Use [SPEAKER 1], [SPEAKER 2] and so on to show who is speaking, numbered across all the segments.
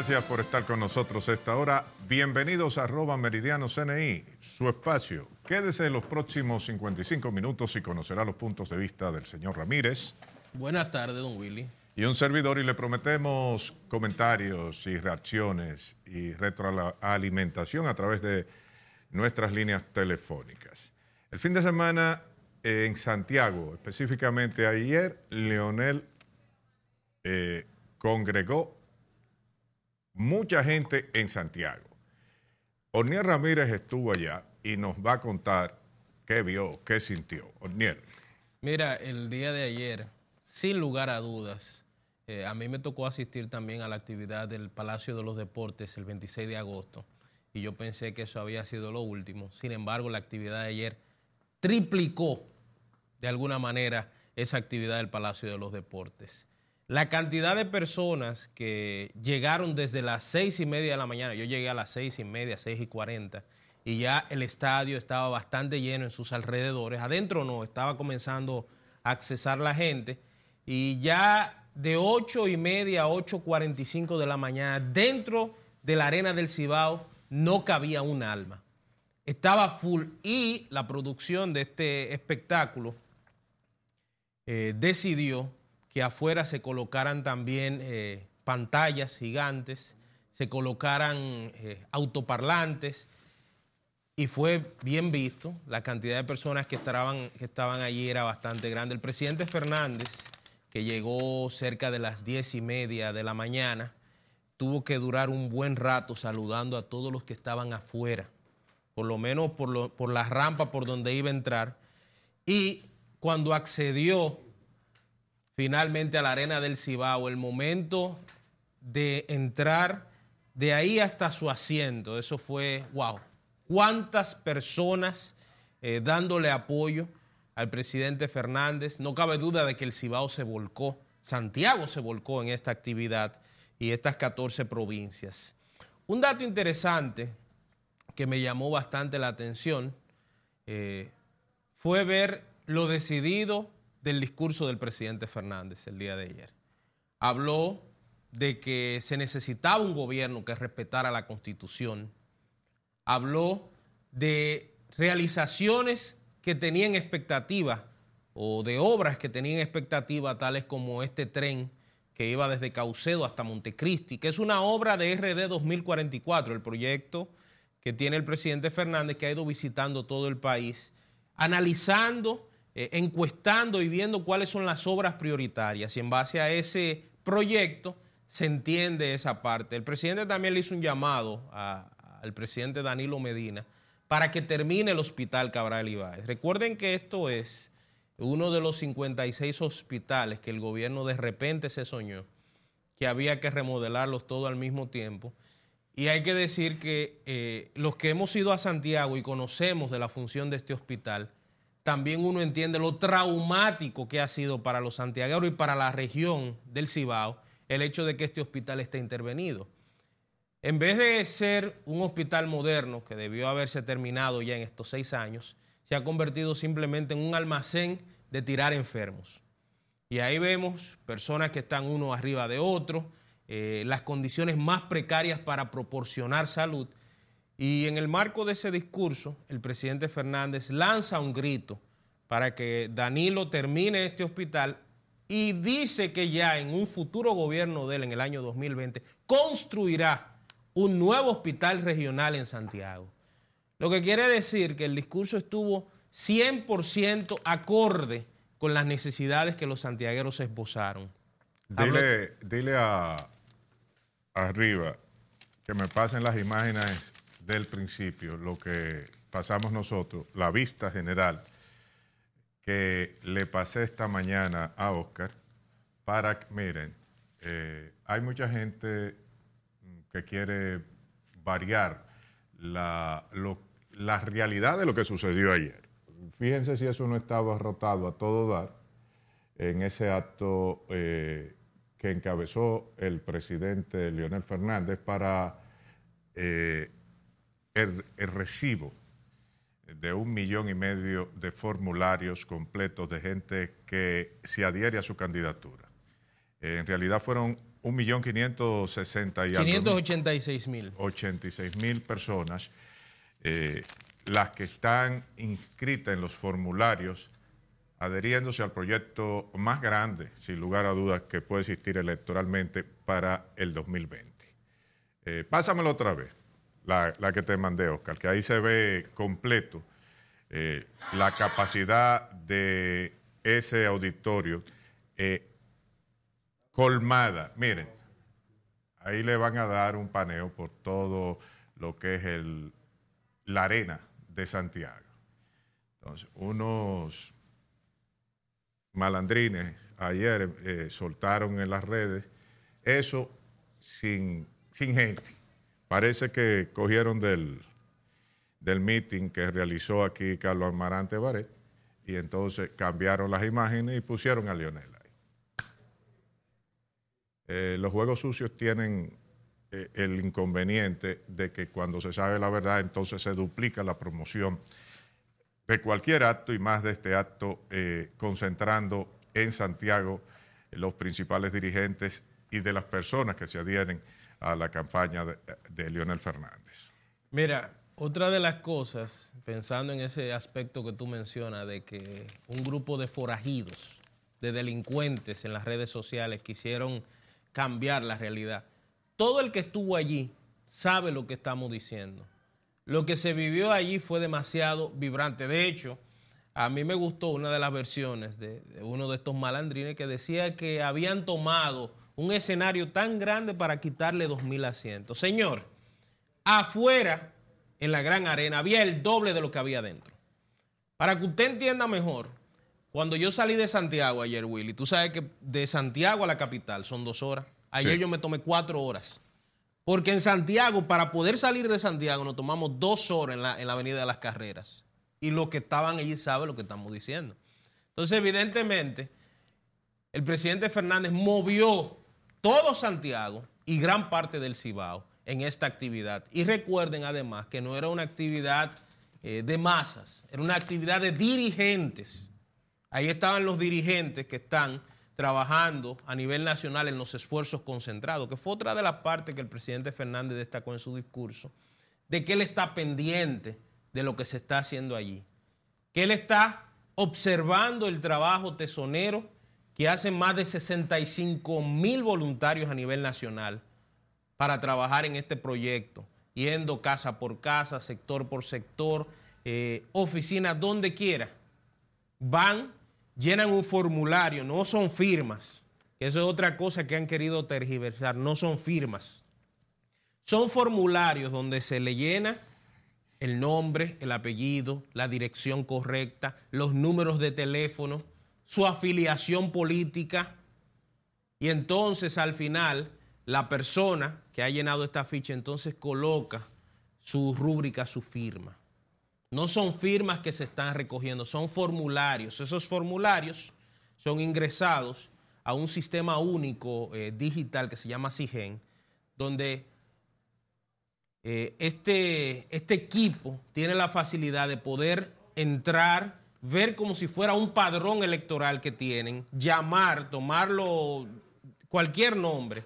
[SPEAKER 1] Gracias por estar con nosotros esta hora. Bienvenidos a arroba Meridiano CNI, su espacio. Quédese en los próximos 55 minutos y conocerá los puntos de vista del señor Ramírez. Buenas tardes, don Willy. Y un servidor, y le prometemos comentarios y reacciones y retroalimentación a través de nuestras líneas telefónicas. El fin de semana en Santiago, específicamente ayer, Leonel eh, congregó mucha gente en Santiago. Orniel Ramírez estuvo allá y nos va a contar qué vio, qué sintió. Orniel.
[SPEAKER 2] Mira, el día de ayer, sin lugar a dudas, eh, a mí me tocó asistir también a la actividad del Palacio de los Deportes el 26 de agosto y yo pensé que eso había sido lo último. Sin embargo, la actividad de ayer triplicó de alguna manera esa actividad del Palacio de los Deportes la cantidad de personas que llegaron desde las seis y media de la mañana, yo llegué a las seis y media, seis y cuarenta, y ya el estadio estaba bastante lleno en sus alrededores, adentro no, estaba comenzando a accesar la gente, y ya de ocho y media a ocho cuarenta y cinco de la mañana, dentro de la arena del Cibao, no cabía un alma. Estaba full y la producción de este espectáculo eh, decidió que afuera se colocaran también eh, pantallas gigantes, se colocaran eh, autoparlantes y fue bien visto. La cantidad de personas que estaban, que estaban allí era bastante grande. El presidente Fernández, que llegó cerca de las diez y media de la mañana, tuvo que durar un buen rato saludando a todos los que estaban afuera, por lo menos por, lo, por la rampa por donde iba a entrar. Y cuando accedió finalmente a la arena del Cibao, el momento de entrar de ahí hasta su asiento. Eso fue, wow, cuántas personas eh, dándole apoyo al presidente Fernández. No cabe duda de que el Cibao se volcó, Santiago se volcó en esta actividad y estas 14 provincias. Un dato interesante que me llamó bastante la atención eh, fue ver lo decidido del discurso del presidente Fernández el día de ayer. Habló de que se necesitaba un gobierno que respetara la constitución. Habló de realizaciones que tenían expectativas o de obras que tenían expectativa tales como este tren que iba desde Caucedo hasta Montecristi, que es una obra de RD 2044, el proyecto que tiene el presidente Fernández que ha ido visitando todo el país, analizando eh, encuestando y viendo cuáles son las obras prioritarias y en base a ese proyecto se entiende esa parte. El presidente también le hizo un llamado al presidente Danilo Medina para que termine el hospital Cabral Ibáez. Recuerden que esto es uno de los 56 hospitales que el gobierno de repente se soñó, que había que remodelarlos todos al mismo tiempo. Y hay que decir que eh, los que hemos ido a Santiago y conocemos de la función de este hospital, también uno entiende lo traumático que ha sido para los santiagueros y para la región del Cibao el hecho de que este hospital esté intervenido. En vez de ser un hospital moderno, que debió haberse terminado ya en estos seis años, se ha convertido simplemente en un almacén de tirar enfermos. Y ahí vemos personas que están uno arriba de otro, eh, las condiciones más precarias para proporcionar salud y en el marco de ese discurso, el presidente Fernández lanza un grito para que Danilo termine este hospital y dice que ya en un futuro gobierno de él, en el año 2020, construirá un nuevo hospital regional en Santiago. Lo que quiere decir que el discurso estuvo 100% acorde con las necesidades que los santiagueros
[SPEAKER 1] esbozaron. Dile, dile a arriba que me pasen las imágenes del principio, lo que pasamos nosotros, la vista general que le pasé esta mañana a Oscar, para, que miren, eh, hay mucha gente que quiere variar la, realidad de lo que sucedió ayer. Fíjense si eso no estaba rotado a todo dar en ese acto eh, que encabezó el presidente Leonel Fernández para eh, el, recibo de un millón y medio de formularios completos de gente que se adhiere a su candidatura. Eh, en realidad fueron un millón y 586 mil. 86 mil personas, eh, las que están inscritas en los formularios, adhiriéndose al proyecto más grande, sin lugar a dudas, que puede existir electoralmente para el 2020. Eh, pásamelo otra vez la, que te mandé, Oscar, que ahí se ve completo eh, la capacidad de ese auditorio eh, colmada. Miren, ahí le van a dar un paneo por todo lo que es el, la arena de Santiago. Entonces, unos malandrines ayer eh, soltaron en las redes eso sin, sin gente Parece que cogieron del, del meeting que realizó aquí Carlos Amarante Baret y entonces cambiaron las imágenes y pusieron a Lionel ahí. Eh, los juegos sucios tienen eh, el inconveniente de que cuando se sabe la verdad, entonces se duplica la promoción de cualquier acto y más de este acto, eh, concentrando en Santiago los principales dirigentes y de las personas que se adhieren a la campaña de, Leonel Fernández.
[SPEAKER 2] Mira, otra de las cosas, pensando en ese aspecto que tú mencionas, de que un grupo de forajidos, de delincuentes en las redes sociales quisieron cambiar la realidad. Todo el que estuvo allí sabe lo que estamos diciendo. Lo que se vivió allí fue demasiado vibrante. De hecho, a mí me gustó una de las versiones de uno de estos malandrines que decía que habían tomado un escenario tan grande para quitarle 2.000 asientos. Señor, afuera, en la gran arena, había el doble de lo que había adentro. Para que usted entienda mejor, cuando yo salí de Santiago ayer, Willy, tú sabes que de Santiago a la capital son dos horas. Ayer yo me tomé cuatro horas. Porque en Santiago, para poder salir de Santiago, nos tomamos dos horas en la, en la Avenida de las Carreras. Y los que estaban allí saben lo que estamos diciendo. Entonces, evidentemente, el presidente Fernández movió todo Santiago y gran parte del Cibao en esta actividad. Y recuerden además que no era una actividad eh, de masas, era una actividad de dirigentes. Ahí estaban los dirigentes que están trabajando a nivel nacional en los esfuerzos concentrados, que fue otra de las partes que el presidente Fernández destacó en su discurso, de que él está pendiente de lo que se está haciendo allí, que él está observando el trabajo tesonero que hacen más de 65 mil voluntarios a nivel nacional para trabajar en este proyecto, yendo casa por casa, sector por sector, eh, oficina, donde quiera. Van, llenan un formulario, no son firmas. Eso es otra cosa que han querido tergiversar, no son firmas. Son formularios donde se le llena el nombre, el apellido, la dirección correcta, los números de teléfono su afiliación política. Y entonces al final la persona que ha llenado esta ficha entonces coloca su rúbrica, su firma. No son firmas que se están recogiendo, son formularios. Esos formularios son ingresados a un sistema único eh, digital que se llama SIGEN, donde eh, este, este equipo tiene la facilidad de poder entrar ver como si fuera un padrón electoral que tienen, llamar, tomarlo cualquier nombre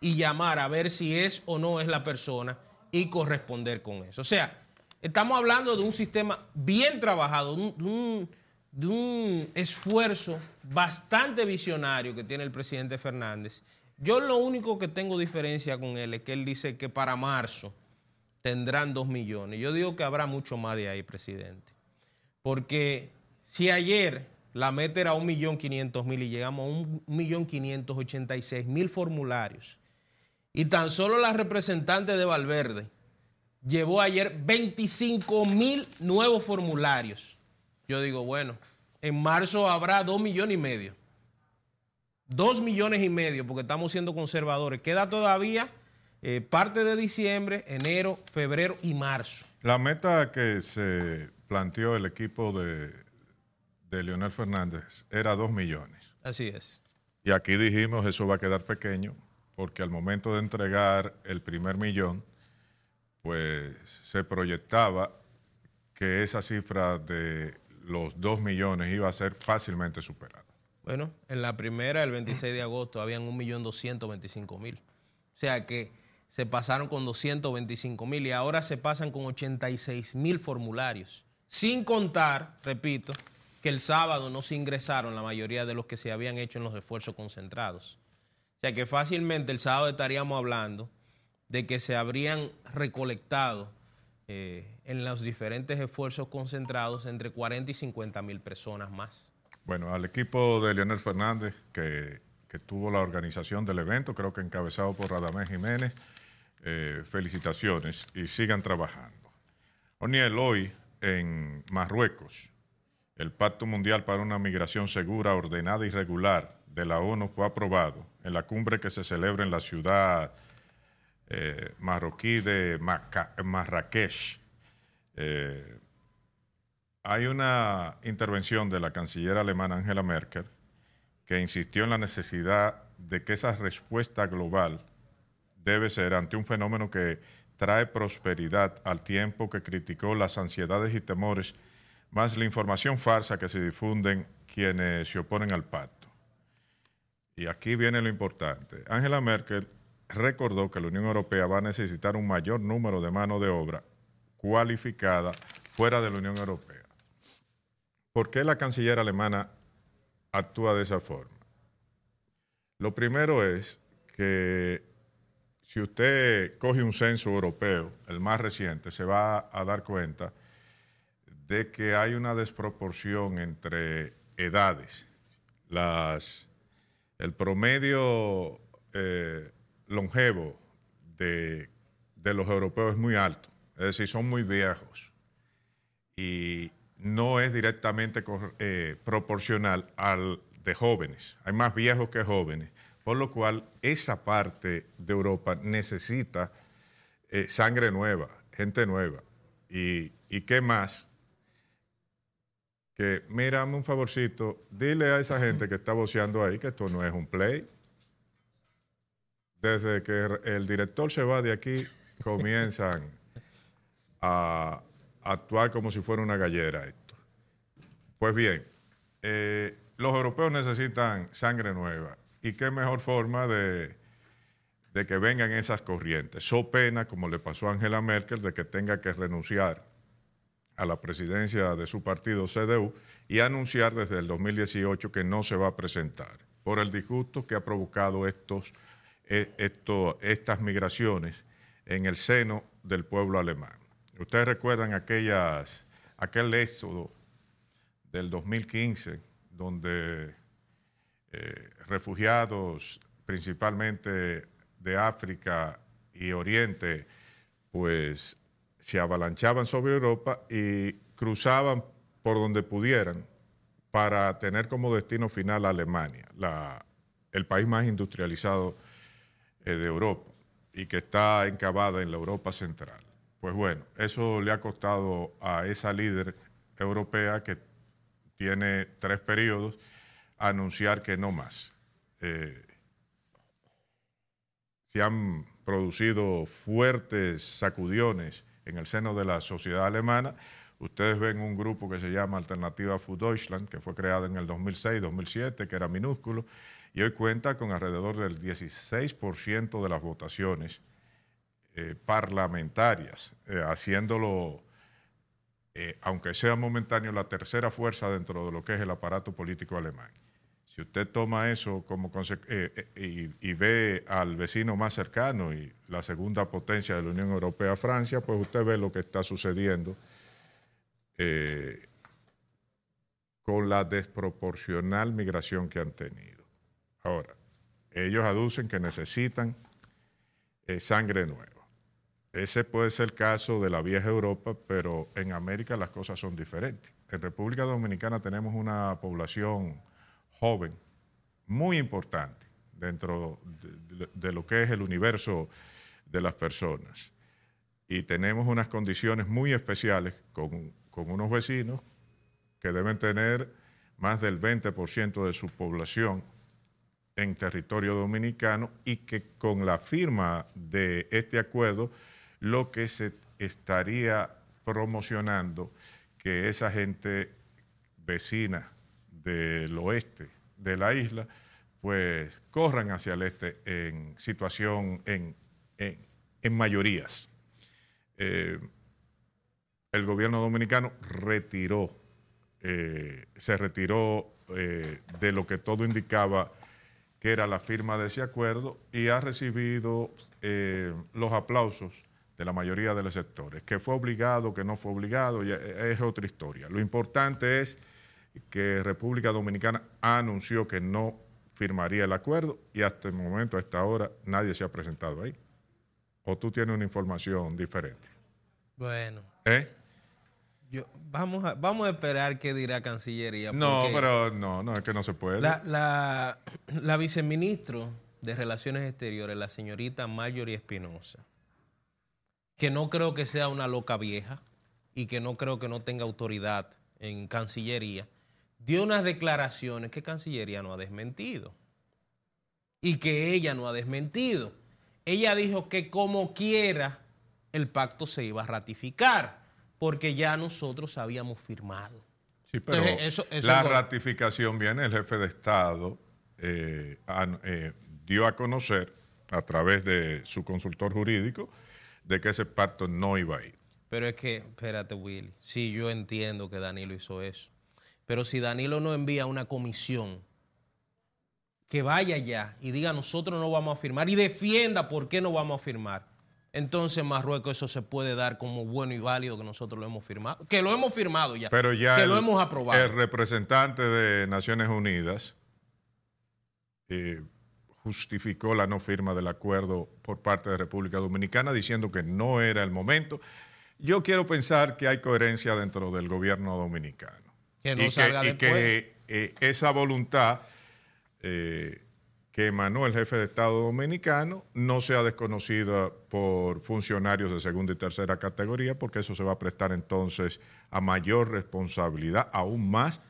[SPEAKER 2] y llamar a ver si es o no es la persona y corresponder con eso. O sea, estamos hablando de un sistema bien trabajado, de un, esfuerzo bastante visionario que tiene el presidente Fernández. Yo lo único que tengo diferencia con él es que él dice que para marzo tendrán dos millones. Yo digo que habrá mucho más de ahí, presidente. Porque si ayer la meta era 1.500.000 y llegamos a 1.586.000 formularios, y tan solo la representante de Valverde llevó ayer 25.000 nuevos formularios. Yo digo, bueno, en marzo habrá 2 millones y medio. 2 millones y medio, porque estamos siendo conservadores. Queda todavía eh, parte de diciembre, enero, febrero y marzo.
[SPEAKER 1] La meta que se planteó el equipo de, Leonel Fernández era 2 millones. Así es. Y aquí dijimos, eso va a quedar pequeño, porque al momento de entregar el primer millón, pues se proyectaba que esa cifra de los 2 millones iba a ser fácilmente superada.
[SPEAKER 2] Bueno, en la primera, el 26 de agosto, habían 1.225.000. O sea que se pasaron con mil y ahora se pasan con mil formularios. Sin contar, repito, que el sábado no se ingresaron la mayoría de los que se habían hecho en los esfuerzos concentrados. O sea que fácilmente el sábado estaríamos hablando de que se habrían recolectado eh, en los diferentes esfuerzos concentrados entre 40 y 50 mil personas más.
[SPEAKER 1] Bueno, al equipo de Leonel Fernández, que, tuvo la organización del evento, creo que encabezado por Radamés Jiménez, eh, felicitaciones y sigan trabajando. Oniel, hoy en Marruecos. El Pacto Mundial para una Migración Segura, Ordenada y Regular de la ONU fue aprobado en la cumbre que se celebra en la ciudad eh, marroquí de Marrakech. Eh, hay una intervención de la canciller alemana Angela Merkel que insistió en la necesidad de que esa respuesta global debe ser ante un fenómeno que trae prosperidad al tiempo que criticó las ansiedades y temores, más la información falsa que se difunden quienes se oponen al pacto. Y aquí viene lo importante. Angela Merkel recordó que la Unión Europea va a necesitar un mayor número de mano de obra cualificada fuera de la Unión Europea. ¿Por qué la canciller alemana actúa de esa forma? Lo primero es que si usted coge un censo europeo, el más reciente, se va a dar cuenta de que hay una desproporción entre edades. el promedio eh, longevo de, los europeos es muy alto, es decir, son muy viejos y no es directamente eh, proporcional al de jóvenes. Hay más viejos que jóvenes. Por lo cual, esa parte de Europa necesita eh, sangre nueva, gente nueva. Y, qué más? Que, mírame un favorcito, dile a esa gente que está voceando ahí que esto no es un play. Desde que el director se va de aquí, comienzan a actuar como si fuera una gallera esto. Pues bien, eh, los europeos necesitan sangre nueva y qué mejor forma de, que vengan esas corrientes. So pena, como le pasó a Angela Merkel, de que tenga que renunciar a la presidencia de su partido CDU y anunciar desde el 2018 que no se va a presentar por el disgusto que ha provocado estos, e, estas migraciones en el seno del pueblo alemán. Ustedes recuerdan aquel éxodo del 2015 donde eh, refugiados principalmente de África y Oriente, pues se avalanchaban sobre Europa y cruzaban por donde pudieran para tener como destino final a Alemania, el país más industrializado eh, de Europa y que está encabada en la Europa central. Pues bueno, eso le ha costado a esa líder europea que tiene tres periodos anunciar que no más. Eh, se han producido fuertes sacudiones en el seno de la sociedad alemana. Ustedes ven un grupo que se llama Alternativa für Deutschland, que fue creado en el 2006-2007, que era minúsculo, y hoy cuenta con alrededor del 16% de las votaciones eh, parlamentarias, eh, haciéndolo, aunque sea momentáneo, la tercera fuerza dentro de lo que es el aparato político alemán. Si usted toma eso como eh, eh, y, ve al vecino más cercano y la segunda potencia de la Unión Europea, Francia, pues usted ve lo que está sucediendo eh, con la desproporcional migración que han tenido. Ahora, ellos aducen que necesitan sangre nueva. Ese puede ser el caso de la vieja Europa, pero en América las cosas son diferentes. En República Dominicana tenemos una población joven, muy importante dentro de, lo que es el universo de las personas. Y tenemos unas condiciones muy especiales con, con unos vecinos que deben tener más del 20% de su población en territorio dominicano y que con la firma de este acuerdo lo que se estaría promocionando que esa gente vecina del oeste de la isla, pues corran hacia el este en situación, en, en, mayorías. Eh, el gobierno dominicano retiró, eh, se retiró eh, de lo que todo indicaba que era la firma de ese acuerdo y ha recibido los aplausos de la mayoría de los sectores. Que fue obligado, que no fue obligado, es otra historia. Lo importante es que República Dominicana anunció que no firmaría el acuerdo y hasta el momento, hasta ahora, nadie se ha presentado ahí. ¿O tú tienes una información diferente? Bueno. ¿Eh?
[SPEAKER 2] Yo, vamos, a, vamos a esperar qué dirá Cancillería. No, pero
[SPEAKER 1] no, no, es que no se puede. La,
[SPEAKER 2] la, viceministro de Relaciones Exteriores, la señorita y Espinosa, que no creo que sea una loca vieja y que no creo que no tenga autoridad en Cancillería, dio unas declaraciones que Cancillería no ha desmentido y que ella no ha desmentido. Ella dijo que como quiera el pacto se iba a ratificar porque ya nosotros habíamos firmado.
[SPEAKER 1] pero la ratificación viene, el jefe de Estado eh, eh, dio a conocer a través de su consultor jurídico de que ese pacto no iba a ir.
[SPEAKER 2] Pero es que, espérate Willy, sí yo entiendo que Danilo hizo eso. Pero si Danilo no envía una comisión que vaya ya y diga nosotros no vamos a firmar y defienda por qué no vamos a firmar, entonces Marruecos eso se puede dar como bueno y válido que nosotros lo hemos firmado, que lo hemos firmado ya, que lo hemos aprobado. El
[SPEAKER 1] representante de Naciones Unidas eh, justificó la no firma del acuerdo por parte de República Dominicana diciendo que no era el momento. Yo quiero pensar que hay coherencia dentro del gobierno dominicano. Que y que, eh, esa voluntad eh, que emanó el jefe de Estado dominicano no sea desconocida por funcionarios de segunda y tercera categoría, porque eso se va a prestar entonces a mayor responsabilidad, aún más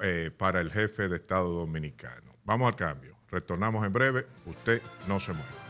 [SPEAKER 1] eh, para el jefe de Estado dominicano. Vamos al cambio. Retornamos en breve. Usted no se mueve.